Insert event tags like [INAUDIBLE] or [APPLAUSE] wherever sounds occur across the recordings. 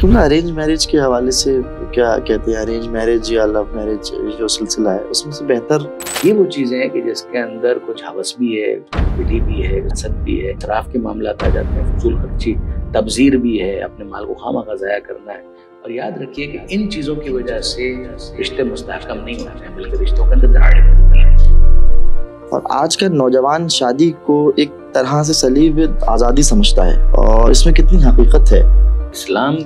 तुम ना arrange marriage के हवाले से क्या कहते हैं अरेंज मैरिज या लव मैरिज जो सिलसिला है उसमें से बेहतर ये वो चीज़ें हैं कि जिसके अंदर कुछ हवस भी है पिटी भी है हसद भी है शराफ के मामला आ जाते हैं फजूल खर्ची तबजीर भी है अपने माल को खामा का ज़ाया करना है और याद रखिए कि इन चीज़ों की वजह से रिश्ते मुस्तकम नहीं होते हैं बल्कि रिश्तों के अंदर दराड़े होते हैं और आज का नौजवान शादी को एक तरह से सलीब आज़ादी समझता है और इसमें कितनी हकीकत है इस्लाम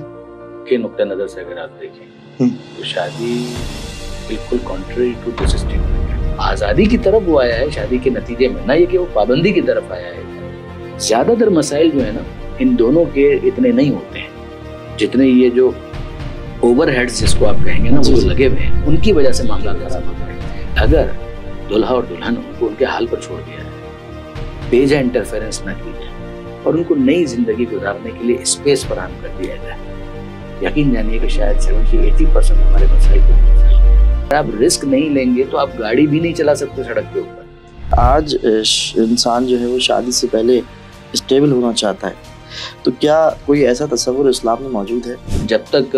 के नुक़ नज़र से अगर आप देखें हम्म। तो शादी बिल्कुल कॉन्ट्री टू दिस स्टेटमेंट आज़ादी की तरफ वो आया है शादी के नतीजे में ना ये कि वो पाबंदी की तरफ आया है ज़्यादातर मसाइल जो है ना इन दोनों के इतने नहीं होते हैं जितने ये जो ओवर हेड्स जिसको आप कहेंगे ना वो लगे हुए हैं उनकी वजह से मामला खराब होता है अगर दुल्हा और दुल्हन उनको उनके हाल पर छोड़ दिया है बेजा इंटरफेरेंस ना की जाए और उनको नई जिंदगी गुजारने के लिए स्पेस फराहम कर दिया जाए यकीन जानिए कि शायद सेवेंटी एटी परसेंट हमारे मसाइल को आप रिस्क नहीं लेंगे तो आप गाड़ी भी नहीं चला सकते सड़क के ऊपर आज इंसान जो है वो शादी से पहले स्टेबल होना चाहता है तो क्या कोई ऐसा तस्वुर इस्लाम में मौजूद है जब तक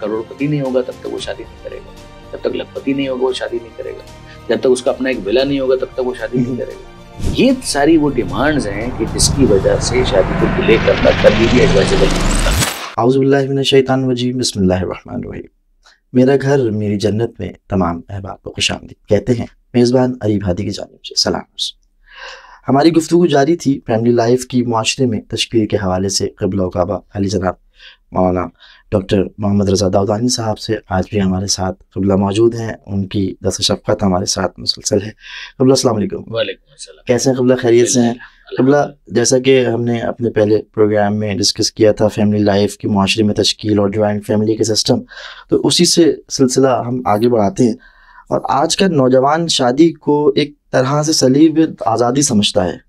करोड़पति नहीं होगा तब तक वो शादी नहीं करेगा जब तक लखपति नहीं होगा वो शादी नहीं करेगा जब तक उसका अपना एक विला नहीं होगा तब तक वो शादी नहीं हम्म। करेगा ये सारी वो डिमांड्स हैं कि जिसकी वजह से शादी को डिले करना कभी भी एडवाइजेबल नहीं हाउज़बिल्लाशैतानवजीम मेरा घर मेरी जन्नत में तमाम अहबाब को खुश आमदी कहते हैं मेज़बान अरीब भादी की जानब से सलाम हमारी गुफ्तु जारी थी फैमिली लाइफ की माशरे में तशकीर के हवाले से कबल काबा अली जनाब मौलाना डॉक्टर मोहम्मद रजा दाउदानी साहब से आज भी हमारे साथ कबला मौजूद हैं उनकी दस शफकत हमारे साथ मुसलसल है कबला वाले कैसे हैं कबला खैरियत से हैं कबला जैसा कि हमने अपने पहले प्रोग्राम में डिस्कस किया था फैमिली लाइफ की माशरे में तश्कील और ज्वाइंट फैमिली के सिस्टम तो उसी से सिलसिला हम आगे बढ़ाते हैं और आज का नौजवान शादी को एक तरह से सलीब आज़ादी समझता है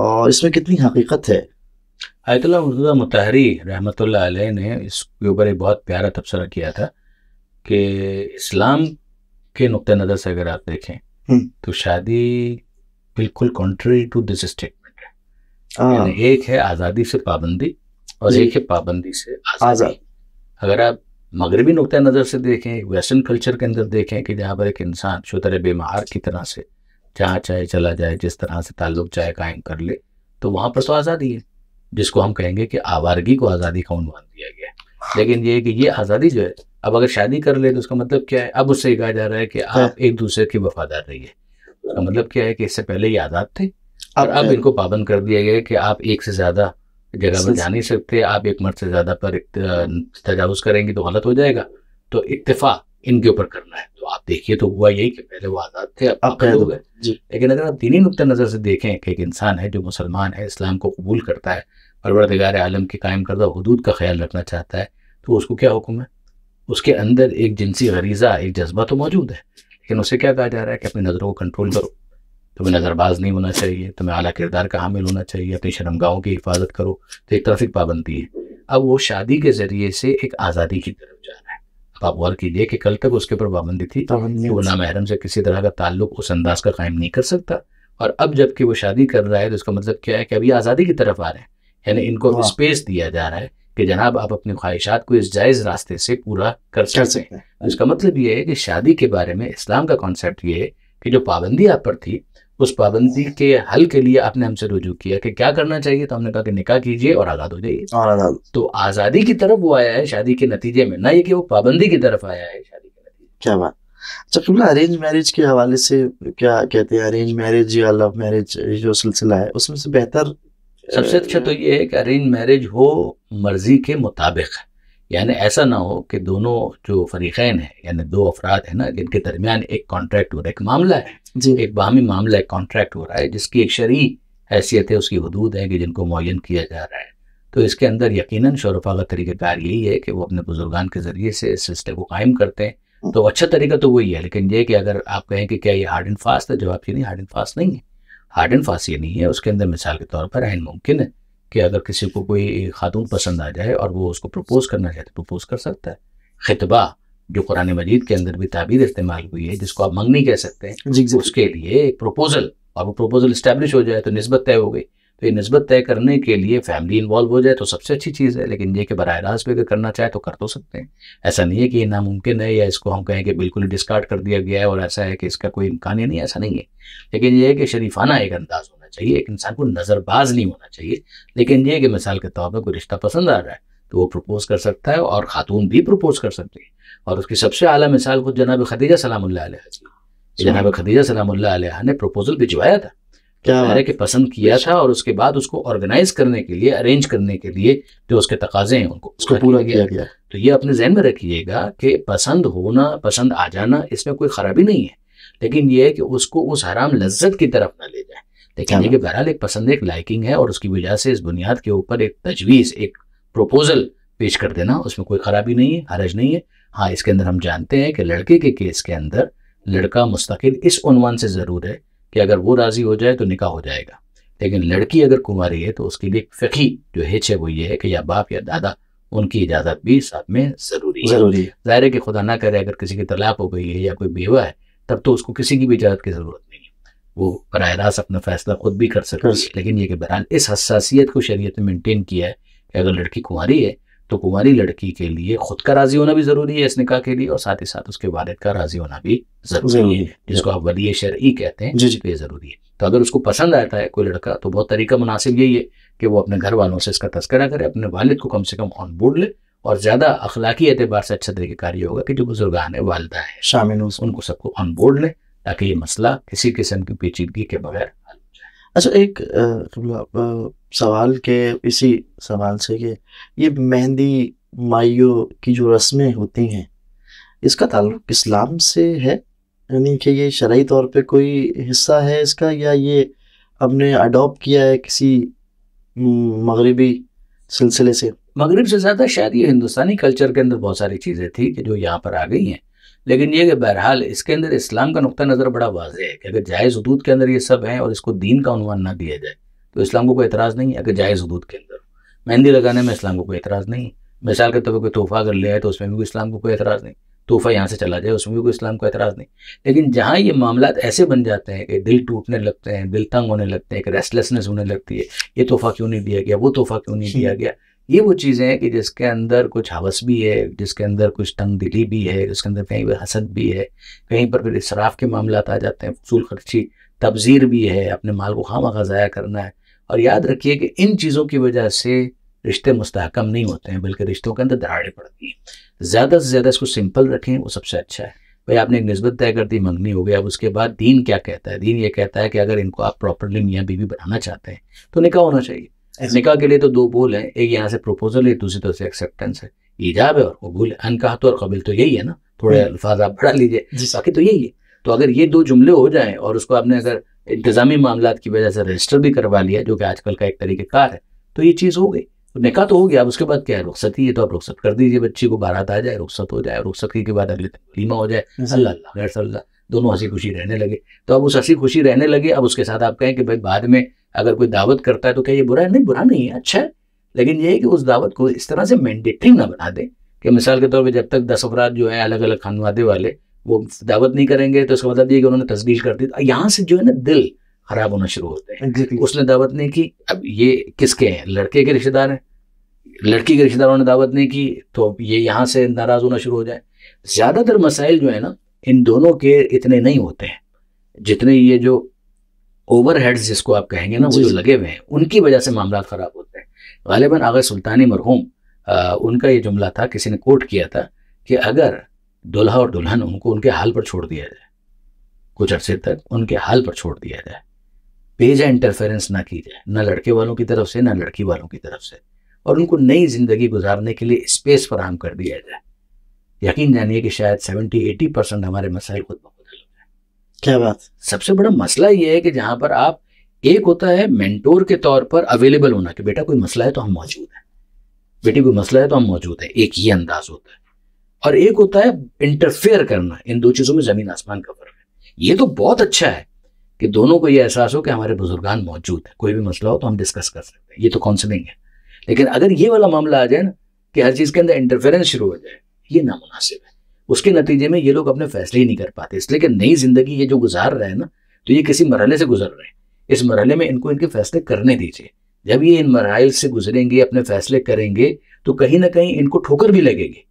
और इसमें कितनी हकीकत है आयतुल्ला मुर्तज़ा मतहरी रहमत ने इसके ऊपर एक बहुत प्यारा तबसरा किया था कि इस्लाम के नुक़ नज़र से अगर आप देखें हम्म। तो शादी बिल्कुल कॉन्ट्री टू दिस स्टेटमेंट है हाँ। एक है आज़ादी से पाबंदी और एक है पाबंदी से आज़ादी अगर आप मगरबी नुक़ नज़र से देखें वेस्टर्न कल्चर के अंदर देखें कि जहाँ पर एक इंसान शुतर बेमार की तरह से जहाँ चाहे चला जाए जिस तरह से ताल्लुक चाहे कायम कर ले तो वहाँ पर तो आज़ादी है जिसको हम कहेंगे कि आवारगी को आज़ादी का उन्वान दिया गया है लेकिन ये कि ये आज़ादी जो है अब अगर शादी कर ले तो उसका मतलब क्या है अब उससे कहा जा रहा है कि हाँ। आप एक दूसरे के वफादार रहिए उसका मतलब क्या है कि इससे पहले ये आज़ाद थे और अब इनको पाबंद कर दिया गया कि आप एक से ज़्यादा जगह पर जा नहीं सकते आप एक मर्द से ज़्यादा पर तजावज़ करेंगे तो गलत हो जाएगा तो इतफा इनके ऊपर करना है तो आप देखिए तो हुआ यही कि पहले वो आज़ाद थे अब कैद हो गए लेकिन अगर आप दीनी नुक़ नज़र से देखें कि एक इंसान है जो मुसलमान है इस्लाम को कबूल करता है परवरदगार आलम के कायम करदा हदूद का ख्याल रखना चाहता है तो उसको क्या हुक्म है उसके अंदर एक जिनसी गरीज़ा एक जज्बा तो मौजूद है लेकिन उसे क्या कहा जा रहा है कि अपनी नज़रों को कंट्रोल करो तुम्हें नज़रबाज नहीं होना चाहिए तुम्हें अला किरदार का हामिल होना चाहिए अपनी शर्मगाहों की हिफाजत करो तो एक तरफ एक पाबंदी है अब वो शादी के ज़रिए से एक आज़ादी की तरफ जा रहा है अब आप गौर कीजिए कि कल तक उसके ऊपर पाबंदी थी कि वो महरम से किसी तरह का ताल्लुक उस अंदाज का कायम नहीं कर सकता और अब जबकि वो शादी कर रहा है तो उसका मतलब क्या है कि अभी आज़ादी की तरफ आ रहे हैं यानी इनको स्पेस हाँ। दिया जा रहा है कि जनाब आप अपनी ख्वाहिशात को इस जायज़ रास्ते से पूरा कर सकते हैं तो इसका मतलब ये है कि शादी के बारे में इस्लाम का कॉन्सेप्ट ये है कि जो पाबंदी आप पर थी उस पाबंदी के हल के लिए आपने हमसे रुजू किया कि क्या करना चाहिए तो हमने कहा कि निकाह कीजिए और आज़ाद हो जाइए और आज़ाद तो आज़ादी की तरफ वो आया है शादी के नतीजे में ना ये कि वो पाबंदी की तरफ आया है शादी के नतीजे क्या बात अच्छा फिर अरेंज मैरिज के हवाले से क्या कहते हैं अरेंज मैरिज या लव मैरिज जो सिलसिला है उसमें से बेहतर सबसे अच्छा तो ये है कि अरेंज मैरिज हो मर्जी के मुताबिक यानी ऐसा ना हो कि दोनों जो फरीकैन है यानी दो अफराद है ना जिनके दरमियान एक कॉन्ट्रैक्ट हो रहा है एक मामला है जी। एक बाहमी मामला एक कॉन्ट्रैक्ट हो रहा है जिसकी एक शरी हैसियत है उसकी हदूद है कि जिनको मुन किया जा रहा है तो इसके अंदर यकीनन शरफा का तरीक़ाकार यही है कि वो अपने बुजुर्गान के ज़रिए से इस सिलसिले को कायम करते हैं हम्म। तो अच्छा तरीका तो वही है लेकिन ये कि अगर आप कहें कि क्या ये हार्ड एंड फास्ट है जवाब ये नहीं हार्ड एंड फास्ट नहीं है हार्ड एंड फास्ट ये नहीं है उसके अंदर मिसाल के तौर पर आइन मुमकिन है कि अगर किसी को कोई खातून पसंद आ जाए और वो उसको प्रपोज करना चाहे तो प्रपोज कर सकता है खितबा जो कुरान मजीद के अंदर भी ताबीर इस्तेमाल हुई है जिसको आप मंगनी कह सकते हैं उसके लिए एक प्रपोजल और वो प्रपोजल इस्टेब्लिश हो जाए तो नस्बत तय हो गई तो ये नस्बत तय करने के लिए फैमिली इन्वॉल्व हो जाए तो सबसे अच्छी चीज़ है लेकिन ये कि बर रास्त भी अगर करना चाहे तो कर तो सकते हैं ऐसा नहीं है कि ये नामुमकिन है या इसको हम कहें कि बिल्कुल ही डिस्कार्ड कर दिया गया है और ऐसा है कि इसका कोई इम्कान ही नहीं ऐसा नहीं है लेकिन ये है कि शरीफाना एक अंदाज होना चाहिए एक इंसान को नज़रबाज नहीं होना चाहिए लेकिन ये कि मिसाल के तौर पर कोई रिश्ता पसंद आ रहा है तो वो प्रपोज कर सकता है और ख़ातून भी प्रपोज कर सकती है और उसकी सबसे अली मिसाल खुद जनाब खदीजा सलाम जनाब खदीजा सलाम ने प्रपोजल भिजवाया था तो मैंने कि पसंद किया था और उसके बाद उसको ऑर्गेनाइज करने के लिए अरेंज करने के लिए जो उसके तकाजे हैं उनको उसको पूरा किया गया तो ये अपने जहन में रखिएगा कि पसंद होना पसंद आ जाना इसमें कोई खराबी नहीं है लेकिन यह है कि उसको उस हराम लज्जत की तरफ ना ले जाए लेकिन ये बहरहाल एक पसंद एक लाइकिंग है और उसकी वजह से इस बुनियाद के ऊपर एक तजवीज़ एक प्रपोजल पेश कर देना उसमें कोई खराबी नहीं है हरज नहीं है हाँ इसके अंदर हम जानते हैं कि लड़के के केस के अंदर लड़का मुस्तकिल इस उनवान से ज़रूर है कि अगर वो राज़ी हो जाए तो निकाह हो जाएगा लेकिन लड़की अगर कुंवारी है तो उसके लिए फ़िकी जो हिच है वो ये है कि या बाप या दादा उनकी इजाज़त भी साथ में ज़रूरी है ज़रूरी है ज़ाहिर है कि खुदा ना करे अगर किसी की तलाक हो गई है या कोई बेवा है तब तो उसको किसी की भी इजाज़त की ज़रूरत नहीं है वो बर रास्त अपना फैसला खुद भी कर सकते लेकिन ये कि बहरहाल इस हसासीत को शरीय ने मेनटेन किया है कि अगर लड़की कुंवारी है तो कुंवारी लड़की के लिए खुद का राजी होना भी जरूरी है इस निकाह के लिए और साथ ही साथ उसके वालिद का राजी होना भी जरूरी है जिसको आप वली शरई कहते हैं जी तो ये जरूरी है तो अगर उसको पसंद आता है कोई लड़का तो बहुत तरीका मुनासिब यही है कि वो अपने घर वालों से इसका तस्करा करे अपने वालिद को कम से कम ऑन बोर्ड ले और ज़्यादा अखलाकी एतबार से अच्छा तरीके कार्य होगा कि जो बुजुर्गान है वालदा है शामिल हो उनको सबको ऑन बोर्ड लें ताकि ये मसला किसी किस्म की पेचीदगी के बगैर अच्छा एक सवाल के इसी सवाल से कि ये मेहंदी माइयों की जो रस्में होती हैं इसका ताल्लुक इस्लाम से है यानी कि ये शरय तौर पे कोई हिस्सा है इसका या ये हमने अडोप्ट किया है किसी मगरबी सिलसिले से मगरब से ज़्यादा शायद ये हिंदुस्तानी कल्चर के अंदर बहुत सारी चीज़ें थी कि जो यहाँ पर आ गई हैं लेकिन ये कि बहरहाल इसके अंदर इस्लाम का नुकता नज़र बड़ा वाजह है कि अगर जायज़ हदूद के अंदर ये सब है और इसको दीन का अनुमान ना दिया जाए तो इस्लाम को कोई एतराज़ नहीं है अगर जायज़ हदूद के अंदर मेहंदी लगाने में इस्लाम को कोई एतराज़ नहीं है मिसाल के तौर पर कोई तोहफा अगर ले आए तो उसमें भी कोई इस्लाम को कोई एतराज़ नहीं तोहफा यहाँ से चला जाए उसमें भी कोई इस्लाम को एतराज़ नहीं लेकिन जहाँ ये मामला ऐसे बन जाते हैं कि दिल टूटने लगते हैं दिल तंग होने लगते हैं एक रेस्टलेसनेस होने लगती है ये तोहफा क्यों नहीं दिया गया वो तोहफा क्यों नहीं दिया गया ये वो चीज़ें हैं कि जिसके अंदर कुछ हवस भी है जिसके अंदर कुछ तंग दिली भी है जिसके अंदर कहीं पर हसद भी है कहीं पर फिर इसराफ के मामला आ जाते हैं फसूल खर्ची तबजीर भी है अपने माल को खामा खा ज़ाया करना है और याद रखिए कि इन चीज़ों की वजह से रिश्ते मुस्तकम नहीं होते हैं बल्कि रिश्तों के अंदर दराड़ें पड़ती हैं ज़्यादा से ज़्यादा इसको सिंपल रखें वो सबसे अच्छा है भाई आपने एक नस्बत तय कर दी मंगनी हो गई अब उसके बाद दीन क्या कहता है दीन ये कहता है कि अगर इनको आप प्रॉपरली मियाँ बीवी बनाना चाहते हैं तो निकाह होना चाहिए निकाह के लिए तो दो बोल है एक यहाँ से प्रपोजल है दूसरी तरफ से एक्सेप्टेंस है ईजाब है और कबूल है अनका तो और कबिल तो यही है ना थोड़े हम्म। अल्फाज आप बढ़ा लीजिए बाकी तो यही है तो अगर ये दो जुमले हो जाए और उसको आपने अगर इंतजामी मामला की वजह से रजिस्टर भी करवा लिया जो कि आजकल का एक तरीक़ेकार है तो ये चीज़ हो गई तो निका तो हो गया अब उसके बाद क्या है रुख्सत ही है तो आप रुख्सत कर दीजिए बच्ची को बारात आ जाए रुख्सत हो जाए रुख्सती के बाद अगले वलीमा हो जाए अल्लाह सल्ला दोनों हंसी खुशी रहने लगे तो अब उस हंसी खुशी रहने लगे अब उसके साथ आप कहें कि भाई बाद में अगर कोई दावत करता है तो क्या ये बुरा है नहीं बुरा नहीं है अच्छा है लेकिन ये है कि उस दावत को इस तरह से मैंडेटरी ना बना दें कि मिसाल के तौर पर जब तक दस अफराद जो है अलग अलग खानवादे वाले वो दावत नहीं करेंगे तो इसका मतलब ये कि उन्होंने तस्दीश कर दी यहाँ से जो है ना दिल खराब होना शुरू होते हैं उसने दावत नहीं की अब ये किसके हैं लड़के के रिश्तेदार हैं लड़की के रिश्तेदारों ने दावत नहीं की तो ये यहाँ से नाराज होना शुरू हो जाए ज़्यादातर मसाइल जो है ना इन दोनों के इतने नहीं होते हैं जितने ये जो ओवरहेड्स जिसको आप कहेंगे ना वो लगे हुए हैं उनकी वजह से मामला ख़राब होते हैं गालिबा आगे सुल्तानी मरहूम उनका ये जुमला था किसी ने कोट किया था कि अगर दुल्हा और दुल्हन उनको उनके हाल पर छोड़ दिया जाए कुछ अरसे तक उनके हाल पर छोड़ दिया जाए भेजा इंटरफेरेंस ना की जाए ना लड़के वालों की तरफ से ना लड़की वालों की तरफ से और उनको नई ज़िंदगी गुजारने के लिए स्पेस फराहम कर दिया जाए यकीन जानिए कि शायद सेवेंटी एटी परसेंट हमारे मसाइल खुद बहुत क्या तो बात सबसे बड़ा मसला ये है कि जहां पर आप एक होता है मेंटोर के तौर पर अवेलेबल होना कि बेटा कोई मसला है तो हम मौजूद हैं बेटी कोई मसला है तो हम मौजूद हैं एक ये अंदाज होता है और एक होता है इंटरफेयर करना इन दो चीज़ों में ज़मीन आसमान का फर्क है ये तो बहुत अच्छा है कि दोनों को ये एहसास हो कि हमारे बुजुर्गान मौजूद है कोई भी मसला हो तो हम डिस्कस कर सकते हैं ये तो काउंसलिंग है लेकिन अगर ये वाला मामला आ जाए ना कि हर चीज़ के अंदर इंटरफेरेंस शुरू हो जाए ये नामुनासिब है उसके नतीजे में ये लोग अपने फैसले ही नहीं कर पाते इसलिए कि नई जिंदगी ये जो गुजार रहे हैं ना तो ये किसी मरहले से गुजर रहे हैं इस मरहले में इनको इनके फैसले करने दीजिए जब ये इन मराइल से गुजरेंगे अपने फैसले करेंगे तो कहीं ना कहीं इनको ठोकर भी लगेगी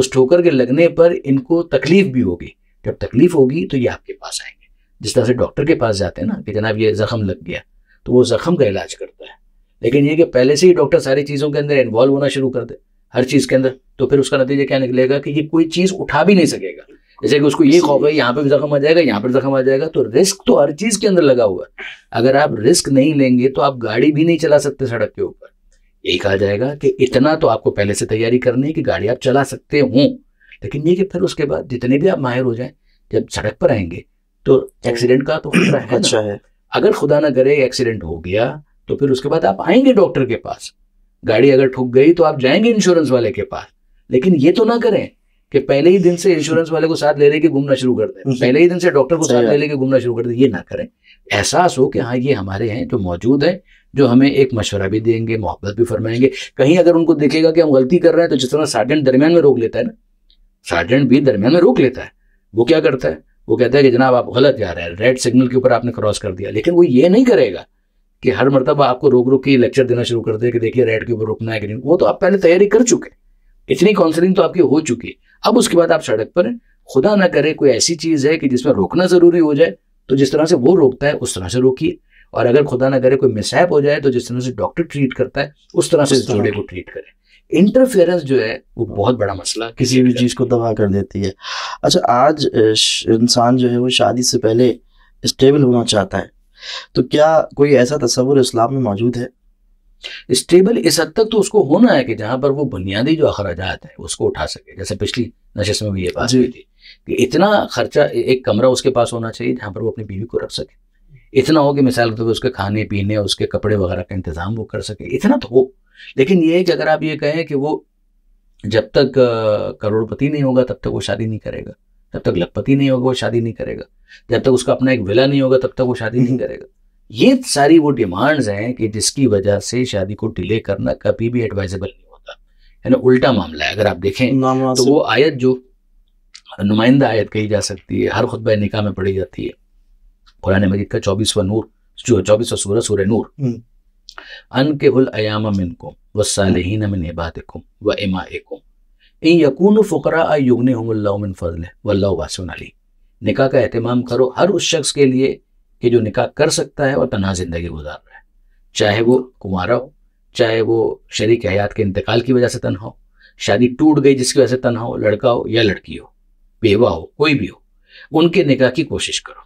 उस ठोकर के लगने पर इनको तकलीफ भी होगी जब तकलीफ होगी तो ये आपके पास आएंगे जिस तरह से डॉक्टर के पास जाते हैं ना कि जनाब ये जख्म लग गया तो वो जख्म का इलाज करता है लेकिन ये कि पहले से ही डॉक्टर सारी चीज़ों के अंदर इन्वॉल्व होना शुरू कर दे हर चीज के अंदर तो फिर उसका नतीजा क्या निकलेगा कि ये कोई चीज उठा भी नहीं सकेगा जैसे कि उसको ये खौफ है यहाँ पे भी जख्म आ जाएगा यहाँ पर जख्म आ जाएगा तो रिस्क तो हर चीज के अंदर लगा हुआ है अगर आप रिस्क नहीं लेंगे तो आप गाड़ी भी नहीं चला सकते सड़क के ऊपर यही कहा जाएगा कि इतना तो आपको पहले से तैयारी करनी है कि गाड़ी आप चला सकते हो लेकिन ये कि फिर उसके बाद जितने भी आप माहिर हो जाए जब सड़क पर आएंगे तो एक्सीडेंट का तो खतरा है अच्छा है अगर खुदा ना करे एक्सीडेंट हो गया तो फिर उसके बाद आप आएंगे डॉक्टर के पास गाड़ी अगर ठुक गई तो आप जाएंगे इंश्योरेंस वाले के पास लेकिन ये तो ना करें कि पहले ही दिन से इंश्योरेंस वाले को साथ ले लेके घूमना शुरू कर दें पहले ही दिन से डॉक्टर को साथ ले लेके घूमना शुरू कर दें ये ना करें एहसास हो कि हाँ ये हमारे हैं जो मौजूद हैं जो हमें एक मशवरा भी देंगे मोहब्बत भी फरमाएंगे कहीं अगर उनको देखेगा कि हम गलती कर रहे हैं तो जिस तरह सार्जेंट दरमियान में रोक लेता है ना सार्जेंट भी दरमियान में रोक लेता है वो क्या करता है वो कहता है कि जनाब आप गलत जा रहे हैं रेड सिग्नल के ऊपर आपने क्रॉस कर दिया लेकिन वो ये नहीं करेगा कि हर हम्म। मरतबा आपको रोक रोक के लेक्चर देना शुरू कर दे कि देखिए रेड के ऊपर रुकना है ग्रीन वो तो आप पहले तैयारी कर चुके इतनी काउंसलिंग तो आपकी हो चुकी है अब उसके बाद आप सड़क पर खुदा ना करे कोई ऐसी चीज़ है कि जिसमें रोकना ज़रूरी हो जाए तो जिस तरह से वो रोकता है उस तरह से रोकिए और अगर खुदा ना करे कोई मिसहैप हो जाए तो जिस तरह से डॉक्टर ट्रीट करता है उस तरह से जोड़े को ट्रीट करे इंटरफेरेंस जो है वो बहुत बड़ा मसला किसी भी चीज़ को दबा कर देती है अच्छा आज इंसान जो है वो शादी से पहले स्टेबल होना चाहता है तो क्या कोई ऐसा तस्वुर इस्लाम में मौजूद है स्टेबल इस हद तक तो उसको होना है कि जहां पर वो बुनियादी जो अखराज है उसको उठा सके जैसे पिछली नशे में भी ये बात हुई थी कि इतना खर्चा एक कमरा उसके पास होना चाहिए जहां पर वो अपनी बीवी को रख सके इतना हो कि मिसाल के तौर पर उसके खाने पीने उसके कपड़े वगैरह का इंतजाम वो कर सके इतना तो हो लेकिन ये है कि अगर आप ये कहें कि वो जब तक करोड़पति नहीं होगा तब तक वो शादी नहीं करेगा तब तक लखपति नहीं होगा वो शादी नहीं करेगा जब तक उसका अपना एक विला नहीं होगा तब तक वो शादी नहीं करेगा ये सारी वो डिमांड्स हैं कि जिसकी वजह से शादी को डिले करना कभी भी एडवाइजेबल नहीं होता है ना उल्टा मामला है अगर आप देखें तो वो आयत जो नुमाइंदा आयत कही जा सकती है हर खुतब निकाह में पढ़ी जाती है कुरान मजीद का चौबीसवा नूर जो चौबीसवा सूर सूर नूर हम्म। अन के उल अयाम को वह सालहीन मिन इबादकुम व इमाकुम इन यकून फ़करा आ युगन हमन फ़जल वल्ला वासन अली निका का अहतमाम करो हर उस शख्स के लिए कि जो निका कर सकता है और तनहा ज़िंदगी गुजार रहा है चाहे वो कुमारा हो चाहे वो शरीक हयात के इंतकाल की वजह से तनहा हो शादी टूट गई जिसकी वजह से तनहा हो लड़का हो या लड़की हो बेवा हो कोई भी हो उनके निका की कोशिश करो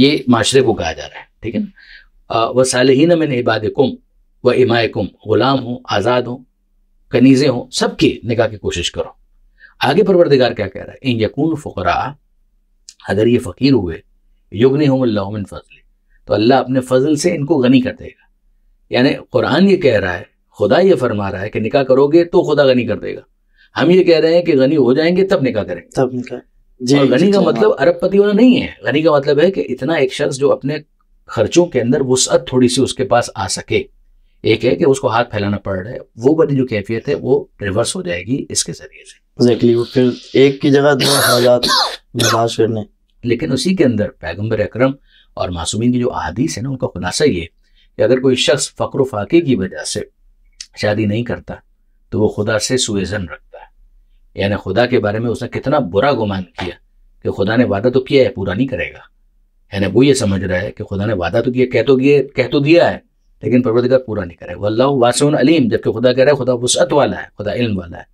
ये माशरे को कहा जा रहा है ठीक है ना वह न मैंने इबाद कुम व इमाय कुम ग़ुलाम हो आज़ाद हों कनीजे हों सबके निकाह की कोशिश करो आगे परवरदिगार क्या कह रहा है इन यकून फ़करा अगर ये फ़कीर हुए युगनी हमन फजल तो अल्लाह अपने फजल से इनको गनी कर देगा यानी कुरान ये कह रहा है खुदा ये फरमा रहा है कि निकाह करोगे तो खुदा गनी कर देगा हम ये कह रहे हैं कि गनी हो जाएंगे तब निकाह करें तब निकाह और गनी का मतलब हाँ। अरबपति होना नहीं है गनी का मतलब है कि इतना एक शख्स जो अपने खर्चों के अंदर वसअत थोड़ी सी उसके पास आ सके एक है कि उसको हाथ फैलाना पड़ रहा है वो वाली जो कैफियत है वो रिवर्स हो जाएगी इसके जरिए से एग्जैक्टली वो फिर एक की जगह दो हालात बर्दाश्त करने लेकिन उसी के अंदर पैगम्बर अक्रम और मासूमिन की जो अहादीस है ना उनका खुलासा ये कि अगर कोई शख्स फ़क्र फाके की वजह से शादी नहीं करता तो वो खुदा से सुजन रखता है यानी खुदा के बारे में उसने कितना बुरा गुमान किया कि खुदा ने वादा तो किया है पूरा नहीं करेगा यानी वो ये समझ रहा है कि खुदा ने वादा तो किया कह तो कह तो दिया है लेकिन परवरदिगार पूरा नहीं करे वल्ला वासन अलीम जबकि खुदा कह रहा है खुदा वसअत वाला है खुदा इल्म वाला है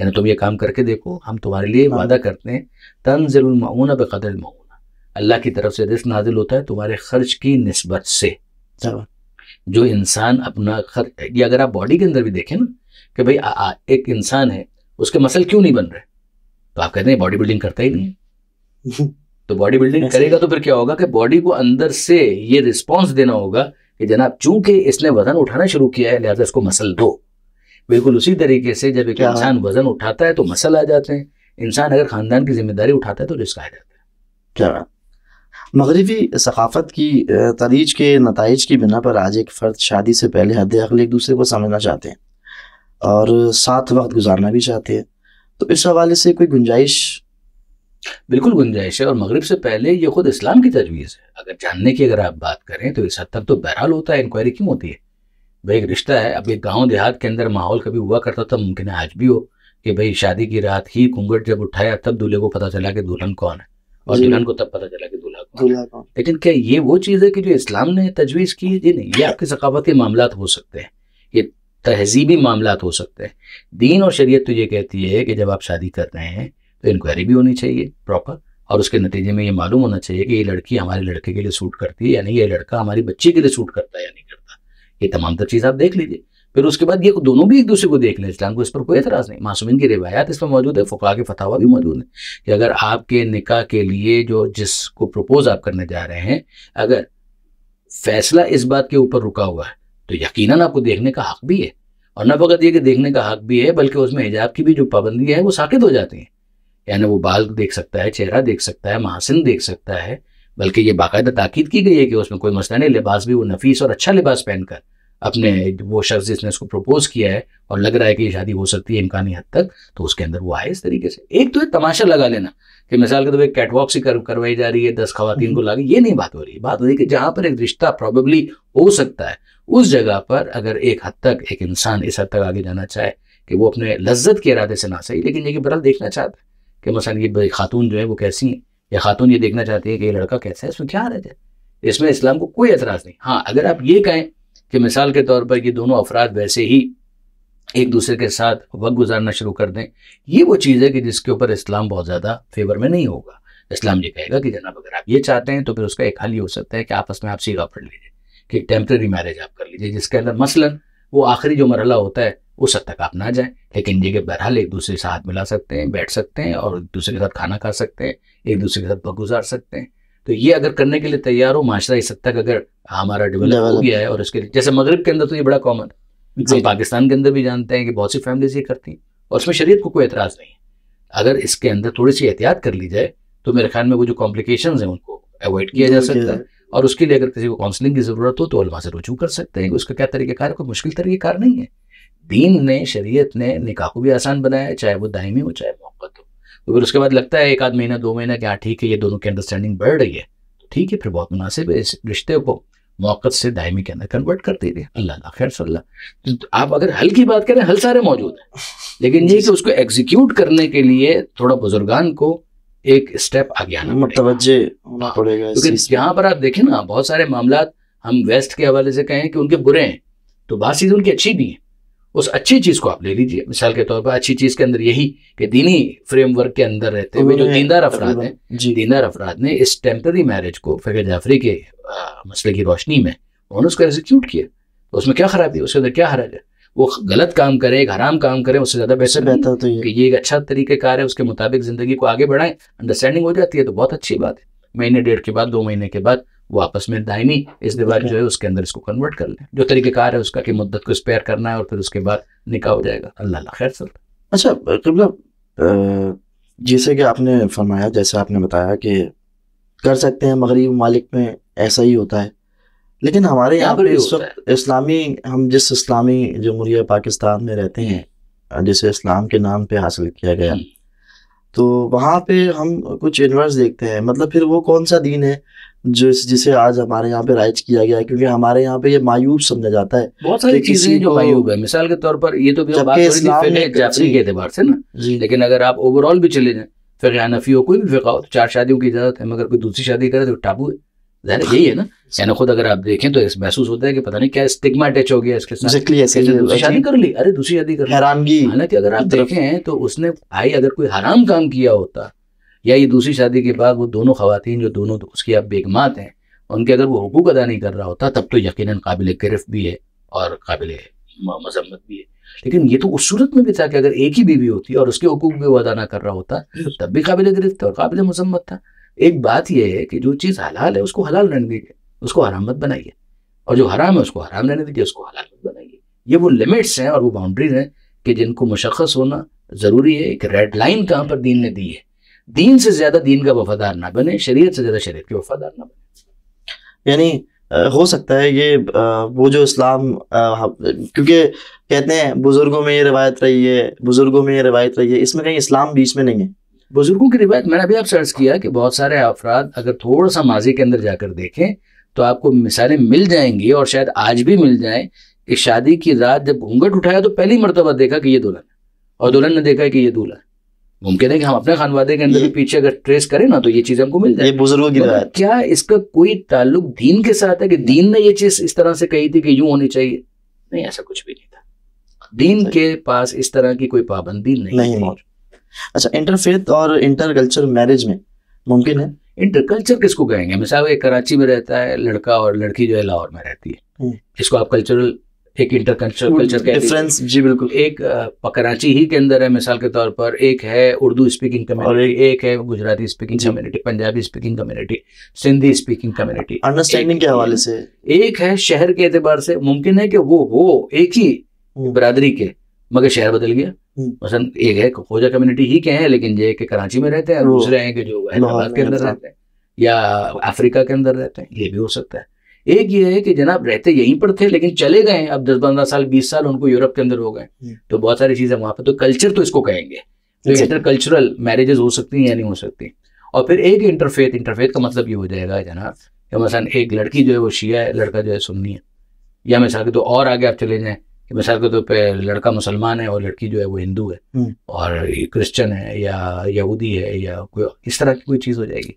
यानी तुम ये काम करके देखो हम तुम्हारे लिए वादा करते हैं तनजरमाऊन बकदर माऊन अल्लाह की तरफ से रिस्क नाजिल होता है तुम्हारे खर्च की नस्बत से जो इंसान अपना खर्च ये अगर आप बॉडी के अंदर भी देखें ना कि भाई आ, आ, एक इंसान है उसके मसल क्यों नहीं बन रहे तो आप कहते हैं बॉडी बिल्डिंग करता ही नहीं [LAUGHS] तो बॉडी बिल्डिंग करेगा तो फिर क्या होगा कि बॉडी को अंदर से ये रिस्पॉन्स देना होगा कि जनाब चूंकि इसने वजन उठाना शुरू किया है लिहाजा इसको मसल दो बिल्कुल उसी तरीके से जब एक इंसान वजन उठाता है तो मसल आ जाते हैं इंसान अगर खानदान की जिम्मेदारी उठाता है तो रिस्क आ जाता है क्या मगरबी सकाफ़त की तरीज के नतज की बिना पर आज एक फ़र्द शादी से पहले हद अखल एक दूसरे को समझना चाहते हैं और साथ वक्त गुजारना भी चाहते हैं तो इस हवाले से कोई गुंजाइश बिल्कुल गुंजाइश है और मगरब से पहले ये खुद इस्लाम की तजवीज़ है अगर जानने की अगर आप बात करें तो इस हद तक तो बहरहाल होता है इंक्वायरी क्यों होती है भाई एक रिश्ता है अब एक गाँव देहात के अंदर माहौल कभी हुआ करता था मुमकिन है आज भी हो कि भाई शादी की रात ही घूंघट जब उठाया तब दूल्हे को पता चला कि दुल्हन कौन है और दुल्हन को तब पता चला कि दूल्हा कौन है लेकिन क्या ये वो चीज़ है कि जो इस्लाम ने तजवीज़ की है जी नहीं ये आपके सकाफती मामला हो सकते हैं ये तहजीबी मामला हो सकते हैं दीन और शरीय तो ये कहती है कि जब आप शादी कर रहे हैं तो इंक्वायरी भी होनी चाहिए प्रॉपर और उसके नतीजे में ये मालूम होना चाहिए कि ये लड़की हमारे लड़के के लिए सूट करती है यानी ये लड़का हमारी बच्ची के लिए सूट करता है या नहीं करता ये तमाम तर चीज़ आप देख लीजिए फिर उसके बाद ये दोनों भी एक दूसरे को देख लें इस्लाम को इस पर कोई एतराज़ नहीं मासूमिन की रिवायात इसमें मौजूद है फ़ुका के फतावा भी मौजूद है कि अगर आपके निका के लिए जो जिसको प्रपोज आप करने जा रहे हैं अगर फैसला इस बात के ऊपर रुका हुआ है तो यकीन आपको देखने का हक भी है और न फकत ये कि देखने का हक भी है बल्कि उसमें हिजाब की भी जो पाबंदियाँ हैं वो साकित हो जाती हैं यानी वो बाल देख सकता है चेहरा देख सकता है महासिन देख सकता है बल्कि ये बाकायदा ताकीद की गई है कि उसमें कोई मसला नहीं लिबास भी वो नफीस और अच्छा लिबास पहनकर अपने वो शख्स जिसने उसको प्रपोज किया है और लग रहा है कि ये शादी हो सकती है इम्कानी हद तक तो उसके अंदर वो आए इस तरीके से एक तो एक तमाशा लगा लेना कि मिसाल के तौर पर कैटवॉक से करवाई जा रही है दस खातन को हम्म। लागे ये नहीं बात हो रही है बात हो रही है कि जहाँ पर एक रिश्ता प्रॉबेबली हो सकता है उस जगह पर अगर एक हद तक एक इंसान इस हद तक आगे जाना चाहे कि वो अपने लज्जत के इरादे से ना सही लेकिन ये कि बरल देखना चाहता है कि मसा ये खातून जो है वो कैसी है या खातून ये देखना चाहती है कि ये लड़का कैसा है इसमें क्या हालत है इसमें इस्लाम को कोई एतराज़ नहीं हाँ अगर आप ये कहें कि मिसाल के तौर पर ये दोनों अफराद वैसे ही एक दूसरे के साथ वक्त गुजारना शुरू कर दें ये वो चीज़ है कि जिसके ऊपर इस्लाम बहुत ज़्यादा फेवर में नहीं होगा इस्लाम ये कहेगा कि जनाब अगर आप ये चाहते हैं तो फिर उसका एक हल ये हो सकता है कि आपस में आप सीखा पढ़ लीजिए कि टेम्प्रेरी मैरिज आप कर लीजिए जिसके अंदर मसलन वो आखिरी जो मरहला होता है उस हद तक आप ना जाएं लेकिन जगह बहरहाल एक दूसरे से हाथ मिला सकते हैं बैठ सकते हैं और एक दूसरे के साथ खाना खा सकते हैं एक दूसरे के साथ वक्त गुजार सकते हैं तो ये अगर करने के लिए तैयार हो माशरा इस हद तक अगर हमारा डेवलप हो गया है और इसके लिए जैसे मगरब के अंदर तो ये बड़ा कॉमन है पाकिस्तान के अंदर भी जानते हैं कि बहुत सी फैमिलीज ये करती हैं और उसमें शरीर को कोई एतराज़ नहीं है अगर इसके अंदर थोड़ी सी एहतियात कर ली जाए तो मेरे ख्याल में वो जो कॉम्प्लिकेशन है उनको अवॉइड किया जा सकता है और उसके लिए अगर किसी को काउंसलिंग की ज़रूरत हो तो वहाँ से रुजू कर सकते हैं उसका क्या तरीकेकार कोई मुश्किल कार नहीं है दीन ने शरीयत ने निकाह को भी आसान बनाया चाहे वो दायमी हो चाहे मोहब्बत हो तो फिर उसके बाद लगता है एक आध महीना दो महीना क्या हाँ, ठीक है ये दोनों की अंडरस्टैंडिंग बढ़ रही है तो ठीक है फिर बहुत मुनासिब है इस रिश्ते को मौक़त से दायमी के अंदर कन्वर्ट कर दे रहे अल्लाह खैर सल्ला तो आप अगर हल की बात करें हल सारे मौजूद हैं लेकिन ये कि उसको एग्जीक्यूट करने के लिए थोड़ा बुजुर्गान को एक स्टेप आगे आना मुतवजे हाँ। क्योंकि यहाँ पर आप देखें ना बहुत सारे मामला हम वेस्ट के हवाले से कहें कि उनके बुरे हैं तो बात चीज़ उनकी अच्छी भी है उस अच्छी चीज़ को आप ले लीजिए मिसाल के तौर पर अच्छी चीज़ के अंदर यही कि दीनी फ्रेमवर्क के अंदर रहते हुए जो दीनदार अफराद हैं दीनदार अफराद ने इस टेम्प्रेरी मैरिज को फिर जाफरी के मसले की रोशनी में उन्होंने उसको एग्जीक्यूट किया तो उसमें क्या खराबी है उसके अंदर क्या हराज है वो गलत काम करें एक हराम काम करें उससे ज़्यादा बेहतर बेहतर तो ये कि ये एक अच्छा तरीके का है उसके मुताबिक ज़िंदगी को आगे बढ़ाएं अंडरस्टैंडिंग हो जाती है तो बहुत अच्छी बात है महीने डेढ़ के बाद दो महीने के बाद वो आपस में दाहिनी इस दीवार जो है उसके अंदर इसको कन्वर्ट कर लें जो तरीक़ेकार है उसका कि मुद्दत को स्पेयर करना है और फिर उसके बाद निकाह हो जाएगा अल्लाह खैर सर अच्छा मतलब जैसे कि आपने फरमाया जैसे आपने बताया कि कर सकते हैं मगरब मालिक में ऐसा ही होता है लेकिन हमारे यहाँ पर इस वक्त इस्लामी हम जिस इस्लामी जमहूरिया पाकिस्तान में रहते हैं जिसे इस्लाम के नाम पे हासिल किया गया तो वहाँ पे हम कुछ इनवर्स देखते हैं मतलब फिर वो कौन सा दीन है जो जिसे आज हमारे यहाँ पे राइज किया गया है क्योंकि हमारे यहाँ पे ये मायूब समझा जाता है बहुत सारी चीजें जो मायूब है मिसाल के तौर पर ये तो अतबार से ना लेकिन अगर आप ओवरऑल भी चले जाए फिर हो कोई भी फिका हो तो चार शादियों की इजाजत है मगर कोई दूसरी शादी करे तो टाबू है जाहिर यही है ना यानी खुद अगर आप देखें तो महसूस होता है कि पता नहीं क्या स्टिग्मा अटैच हो गया इसके साथ exactly ऐसे दूसरी शादी कर ली अरे दूसरी शादी कर हैरानगी हालांकि अगर आप देखें तो उसने भाई अगर कोई हराम काम किया होता या ये दूसरी शादी के बाद वो दोनों खातन जो दोनों उसकी अब बेगमात हैं उनके अगर वो हकूक अदा नहीं कर रहा होता तब तो यकीन काबिल गिरफ भी है और काबिल मजम्मत भी है लेकिन ये तो उस सूरत में भी था कि अगर एक ही बीवी होती और उसके हकूक भी वो अदा ना कर रहा होता तब भी काबिल गिरफ्त था और काबिल मजम्मत था एक बात यह है कि जो चीज़ हलाल है उसको हलाल रहने दीजिए उसको हराम मत बनाइए और जो हराम है उसको हराम रहने दीजिए उसको हलाल मत बनाइए ये वो लिमिट्स हैं और वो बाउंड्रीज हैं कि जिनको मुशक्स होना ज़रूरी है एक रेड लाइन कहाँ पर दीन ने दी है दीन से ज्यादा दीन का वफादार ना बने शरीयत से ज्यादा शरीयत के वफादार ना बने यानी हो सकता है ये वो जो इस्लाम क्योंकि कहते हैं बुजुर्गों में ये रिवायत रही है बुजुर्गों में ये रिवायत रही है इसमें कहीं इस्लाम बीच में नहीं है बुजुर्गों की रिवायत मैंने अभी आप सर्च किया कि बहुत सारे अफराद अगर थोड़ा सा माजी के अंदर जाकर देखें तो आपको मिसालें मिल जाएंगी और शायद आज भी मिल जाए कि शादी की रात जब घूंघट उठाया तो पहली मरतबा देखा कि ये दुल्हन और दुल्हन ने देखा कि ये दूल्हा मुमकिन है कि हम अपने खानवादे के अंदर पीछे अगर ट्रेस करें ना तो ये चीज हमको मिल जाए बुजुर्गों की तो क्या इसका कोई ताल्लुक दीन के साथ है कि दीन ने ये चीज इस तरह से कही थी कि यूं होनी चाहिए नहीं ऐसा कुछ भी नहीं था दीन के पास इस तरह की कोई पाबंदी नहीं, नहीं अच्छा इंटरफेथ और इंटरकल्चर मैरिज में मुमकिन है इंटरकल्चर किसको कहेंगे मिसाल एक कराची में रहता है लड़का और लड़की जो है लाहौर में रहती है हम्म। इसको आप कल्चरल एक इंटरकल्चर कल्चर का डिफरेंस जी बिल्कुल एक कराची ही के अंदर है मिसाल के तौर पर एक है उर्दू स्पीकिंग कम्युनिटी एक है Gujarati speaking community Punjabi speaking community Sindhi speaking community understanding के हवाले से एक है शहर के एतबार से मुमकिन है कि वो हो एक ही हम्म। बरादरी के मगर शहर बदल गया हम्म। मसलन एक है खोजा कम्युनिटी ही के हैं लेकिन ये के कराची में रहते हैं दूसरे हैं कि जो हैदराबाद के अंदर रहते हैं या अफ्रीका के अंदर रहते हैं ये भी हो सकता है एक ये है कि जनाब रहते यहीं पर थे लेकिन चले गए अब दस पंद्रह साल बीस साल उनको यूरोप के अंदर हो गए तो बहुत सारी चीजें वहां पर तो कल्चर तो इसको कहेंगे तो इंटर कल्चरल मैरिजेस हो सकती हैं या नहीं हो सकती और फिर एक इंटरफेथ इंटरफेथ का मतलब ये हो जाएगा जनाब कि मसलन एक लड़की जो है वो शिया है लड़का जो है सुन्नी है या मिसाल के तो और आगे आप चले जाएं कि मिसाल के तौर तो पर लड़का मुसलमान है और लड़की जो है वो हिंदू है हम्म। और क्रिश्चियन है या यहूदी है या कोई इस तरह की कोई चीज़ हो जाएगी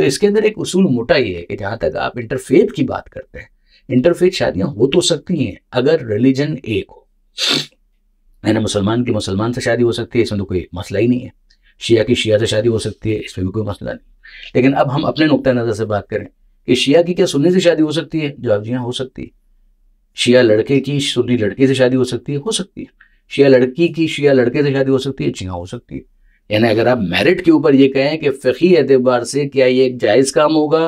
तो इसके अंदर एक उसूल मोटा ही है कि जहां तक आप इंटरफेथ की बात करते हैं इंटरफेथ शादियां हो तो सकती हैं अगर रिलीजन एक हो यानी मुसलमान की मुसलमान से शादी हो सकती है इसमें तो कोई मसला ही नहीं है शिया की शिया से शादी हो सकती है इसमें भी कोई मसला नहीं लेकिन अब हम अपने नुकतः नज़र से बात करें कि शिया की क्या सुन्नी से शादी हो सकती है जवाब जी हाँ हो सकती है शिया लड़के की सुन्नी लड़के से शादी हो सकती है हो सकती है शिया लड़की की शिया लड़के से शादी हो सकती है जी हाँ हो सकती है यानी अगर आप मेरिट के ऊपर ये कहें कि फ़ी एतबार से क्या ये एक जायज़ काम होगा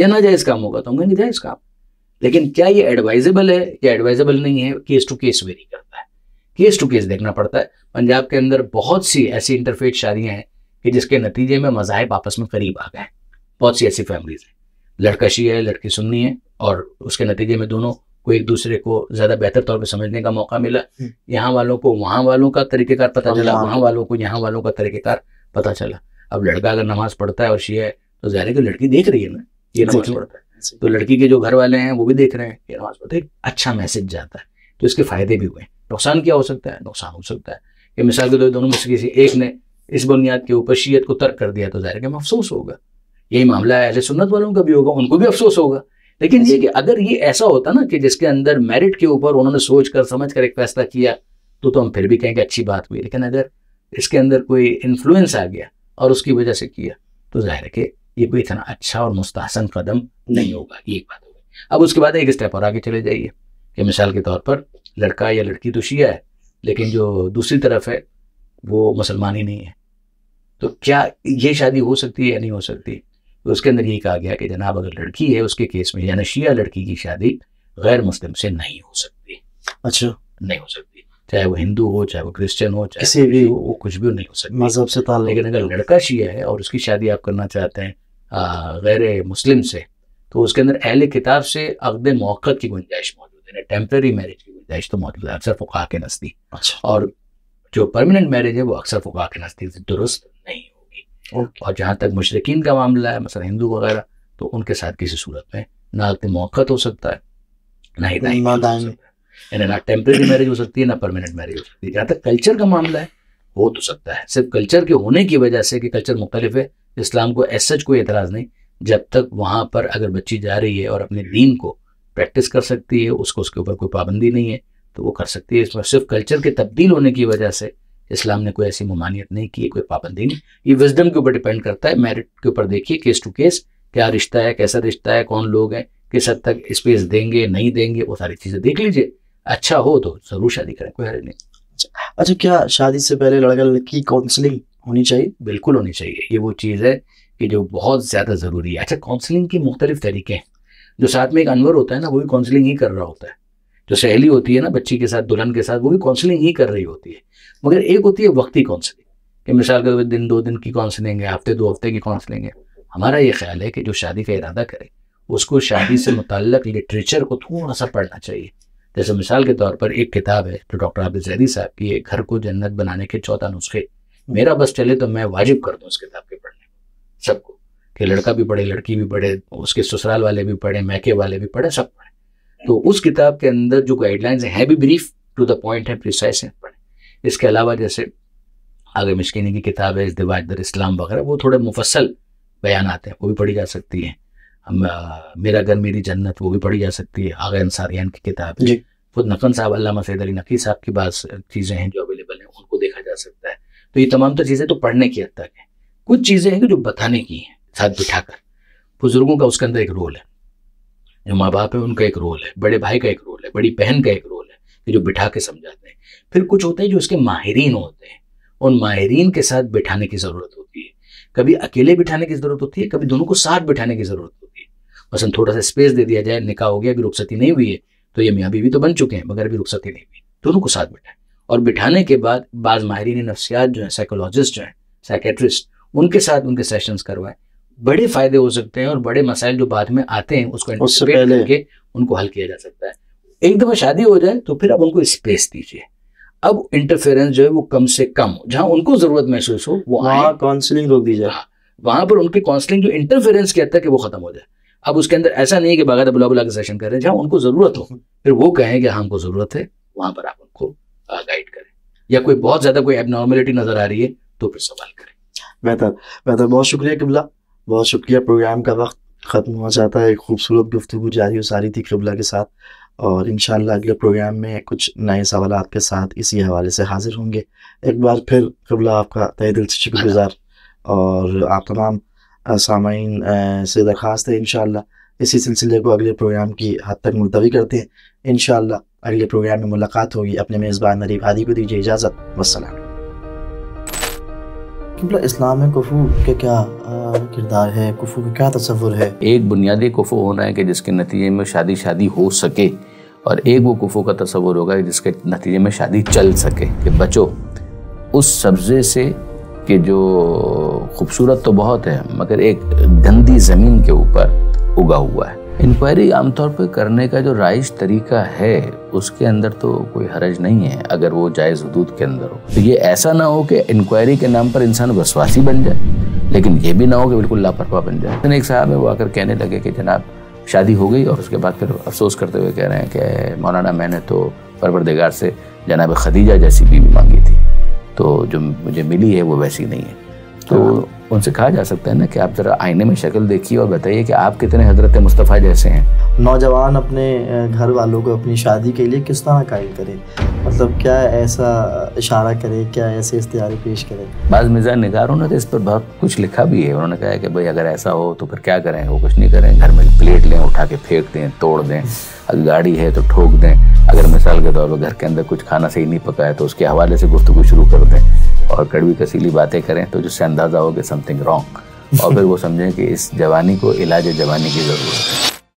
या ना जायज़ काम होगा तो हम कहेंगे जायज़ काम लेकिन क्या ये एडवाइजेबल है या एडवाइजेबल नहीं है केस टू केस वेरी करता है केस टू केस देखना पड़ता है पंजाब के अंदर बहुत सी ऐसी इंटरफेट शादियाँ हैं कि जिसके नतीजे में मज़ाहब आपस में करीब आ गए बहुत सी ऐसी फैमिलीज हैं लड़का शी है लड़की सुन्नी है और उसके नतीजे में दोनों को एक दूसरे को ज्यादा बेहतर तौर पर समझने का मौका मिला हम्म। यहाँ वालों को वहां वालों का तरीकेकार पता हाँ, चला वहाँ वालों को यहाँ वालों का तरीकेकार पता चला अब लड़का अगर नमाज पढ़ता है और शी है तो जाहिर है कि लड़की देख रही है ना ये नमाज पढ़ता है तो लड़की के जो घर वाले हैं वो भी देख रहे हैं ये नमाज पढ़ते अच्छा मैसेज जाता है तो इसके फायदे भी हुए नुकसान क्या हो सकता है नुकसान हो सकता है कि मिसाल के तौर दोनों में से एक ने इस बुनियाद के ऊपर शीयत को तर्क कर दिया तो जाहिर है कि अफसोस होगा यही मामला है अहले सुन्नत वालों का भी होगा उनको भी अफसोस होगा लेकिन ये कि अगर ये ऐसा होता ना कि जिसके अंदर मेरिट के ऊपर उन्होंने सोच कर समझ कर एक फैसला किया तो तो हम फिर भी कहेंगे अच्छी बात हुई लेकिन अगर इसके अंदर कोई इन्फ्लुएंस आ गया और उसकी वजह से किया तो जाहिर है कि ये कोई इतना अच्छा और मुस्तासन कदम नहीं होगा ये एक बात होगी अब उसके बाद एक स्टेप और आगे चले जाइए कि मिसाल के तौर पर लड़का या लड़की तो शिया है लेकिन जो दूसरी तरफ है वो मुसलमान ही नहीं है तो क्या ये शादी हो सकती है या नहीं हो सकती तो उसके अंदर ये कहा गया कि जनाब अगर लड़की है उसके केस में यानी शिया लड़की की शादी गैर मुस्लिम से नहीं हो सकती अच्छा नहीं हो सकती चाहे वो हिंदू हो चाहे वो क्रिश्चियन हो चाहे किसी भी हो वो कुछ भी नहीं हो सकती मजहब से ताल लेकिन अगर लड़का शिया है और उसकी शादी आप करना चाहते हैं गैर मुस्लिम से तो उसके अंदर अहल किताब से अगद मौक़त की गुंजाइश मौजूद है टेम्प्रेरी मैरिज की गुंजाइश तो मौजूद है अक्सर फ़ुका के नज़दीक अच्छा और जो परमानेंट मैरिज है वो अक्सर फ़ुका के नज़दीक दुरुस्त नहीं okay. और जहाँ तक मशरकिन का मामला है मसला हिंदू वगैरह तो उनके साथ किसी सूरत में ना अगले मौक़त हो सकता है ना ही यानी ना टेम्प्रेरी मैरिज हो सकती है ना परमानेंट मैरिज हो सकती है जहाँ तक कल्चर का मामला है हो तो सकता है सिर्फ कल्चर के होने की वजह से कि कल्चर मुख्तलिफ है इस्लाम को एस सच कोई एतराज़ नहीं जब तक वहाँ पर अगर बच्ची जा रही है और अपने दीन को प्रैक्टिस कर सकती है उसको उसके ऊपर कोई पाबंदी नहीं है तो वो कर सकती है इसमें सिर्फ कल्चर के तब्दील होने की वजह से इस्लाम ने कोई ऐसी ममानियत नहीं की कोई पाबंदी नहीं ये विजडम के ऊपर डिपेंड करता है मेरिट के ऊपर देखिए केस टू केस क्या रिश्ता है कैसा रिश्ता है कौन लोग हैं किस हद तक स्पेस देंगे नहीं देंगे वो सारी चीज़ें देख लीजिए अच्छा हो तो जरूर शादी करें कोई नहीं अच्छा क्या शादी से पहले लड़का लड़की काउंसलिंग होनी चाहिए बिल्कुल होनी चाहिए ये वो चीज़ है कि जो बहुत ज़्यादा ज़रूरी है अच्छा काउंसलिंग के मुख्तलिफ तरीके हैं जो साथ में एक अनवर होता है ना वो भी काउंसलिंग ही कर रहा होता है जो सहेली होती है ना बच्ची के साथ दुल्हन के साथ वो भी काउंसलिंग ही कर रही होती है मगर एक होती है वक्ती काउंसलिंग कि मिसाल के तौर दिन दो दिन की काउंसलिंग है हफ्ते दो हफ्ते की काउंसलिंग है हमारा ये ख्याल है कि जो शादी का इरादा करे उसको शादी से मुतक लिटरेचर को थोड़ा सा पढ़ना चाहिए जैसे मिसाल के तौर पर एक किताब है जो डॉक्टर आबिद जैदी साहब की है घर को जन्नत बनाने के चौथा नुस्खे मेरा बस चले तो मैं वाजिब कर दूँ उस किताब के पढ़ने को सबको कि लड़का भी पढ़े लड़की भी पढ़े उसके ससुराल वाले भी पढ़े मैके वाले भी पढ़े सब पढ़े तो उस किताब के अंदर जो गाइडलाइंस हैं भी ब्रीफ टू द पॉइंट है प्रिसाइस है पढ़े इसके अलावा जैसे आगे मिशकिनी की किताब है दिवाज दर इस्लाम वगैरह वो थोड़े मुफसल बयान आते हैं वो भी पढ़ी जा सकती है हम मेरा घर मेरी जन्नत वो भी पढ़ी जा सकती है आगे अंसारियान की किताब है खुद नकन साहब अल्लाह सैद अली नकी साहब की बात चीज़ें हैं जो अवेलेबल हैं उनको देखा जा सकता है तो ये तमाम तो चीज़ें तो पढ़ने की हद तक हैं कुछ चीज़ें हैं जो बताने की हैं साथ बिठाकर बुजुर्गों का उसके अंदर एक रोल है जो माँ बाप है उनका एक रोल है बड़े भाई का एक रोल है बड़ी बहन का एक रोल है कि जो बिठा के समझाते हैं फिर कुछ होते हैं जो इसके माहरीन होते हैं उन माहरीन के साथ बिठाने की ज़रूरत होती है कभी अकेले बिठाने की ज़रूरत होती है कभी दोनों को साथ बिठाने की ज़रूरत होती है बस थोड़ा सा स्पेस दे दिया जाए निकाह हो गया अभी रुखसती नहीं हुई है तो ये मियाँ बीवी तो बन चुके हैं मगर अभी रुखसती नहीं हुई दोनों को साथ बिठाए और बिठाने के बाद बाज़ माहरीन नफसियात जो हैं साइकोलॉजिस्ट जो हैं साइकेट्रिस्ट उनके साथ उनके सेशंस करवाएं बड़े फायदे हो सकते हैं और बड़े मसाइल जो बाद में आते हैं उसको करके उनको हल किया जा सकता है एक दफा शादी हो जाए तो फिर आप उनको स्पेस दीजिए अब इंटरफेरेंस जो है वो कम से कम जहां उनको जरूरत महसूस हो वो वहां काउंसलिंग रोक दी जाए हाँ, वहां पर उनकी काउंसलिंग जो इंटरफेरेंस कहता है कि वो खत्म हो जाए अब उसके अंदर ऐसा नहीं है कि बगैर बुला बुला के सेशन करें जहां उनको जरूरत हो फिर वो कहें कि हाँ हमको जरूरत है वहां पर आप उनको गाइड करें या कोई बहुत ज्यादा कोई एबनॉर्मेलिटी नजर आ रही है तो फिर सवाल करें बेहतर बेहतर बहुत शुक्रिया किबला बहुत शुक्रिया प्रोग्राम का वक्त खत्म हो जाता है एक खूबसूरत गुफ्तु जारी हो सारी थी किबला के साथ और इन अगले प्रोग्राम में कुछ नए सवाल आपके साथ इसी हवाले से हाजिर होंगे एक बार फिर कबला आपका तय दिल से शुक्रगुजार और आप तमाम सामाइन से दरख्वास्त है इन इसी सिलसिले को अगले प्रोग्राम की हद तक मुलतवी करते हैं इन अगले प्रोग्राम में मुलाकात होगी अपने मेज़बान नरीब आदि को दीजिए इजाज़त वसलम इस्लाम में कफू के क्या किरदार है कुफू का क्या तस्वुर है एक बुनियादी कुफ़ो होना है कि जिसके नतीजे में शादी शादी हो सके और एक वो कुफ़ो का तस्वुर होगा जिसके नतीजे में शादी चल सके कि बचो उस सब्ज़े से कि जो खूबसूरत तो बहुत है मगर एक गंदी ज़मीन के ऊपर उगा हुआ है इंक्वायरी आमतौर पर करने का जो राइज तरीका है उसके अंदर तो कोई हरज नहीं है अगर वो जायज़ हदूद के अंदर हो तो ये ऐसा ना हो कि इंक्वायरी के नाम पर इंसान वसवासी बन जाए लेकिन ये भी ना हो कि बिल्कुल लापरवाह बन जाए एक साहब है वो आकर कहने लगे कि जनाब शादी हो गई और उसके बाद फिर अफसोस करते हुए कह रहे हैं कि मौलाना मैंने तो परवरदिगार से जनाब खदीजा जैसी बीवी मांगी थी तो जो मुझे मिली है वो वैसी नहीं है तो हाँ। उनसे कहा जा सकता है ना कि आप ज़रा आईने में शक्ल देखिए और बताइए कि आप कितने हजरत मुस्तफ़ा जैसे हैं नौजवान अपने घर वालों को अपनी शादी के लिए किस तरह कायल करें मतलब क्या ऐसा इशारा करे क्या ऐसे इश्तारे पेश करे बाज़ मिज़ा निगारों ने तो इस पर बहुत कुछ लिखा भी है उन्होंने कहा कि भाई अगर ऐसा हो तो फिर क्या करें वो कुछ नहीं करें घर में प्लेट लें उठा के फेंक दें तोड़ दें अगर गाड़ी है तो ठोक दें अगर मिसाल के तौर पर घर के अंदर कुछ खाना सही नहीं पकाया तो उसके हवाले से गुफ्तु शुरू कर दें और कड़वी कसीली बातें करें तो जिससे अंदाज़ा हो गया समथिंग रॉन्ग और फिर वो समझें कि इस जवानी को इलाज जवानी की ज़रूरत है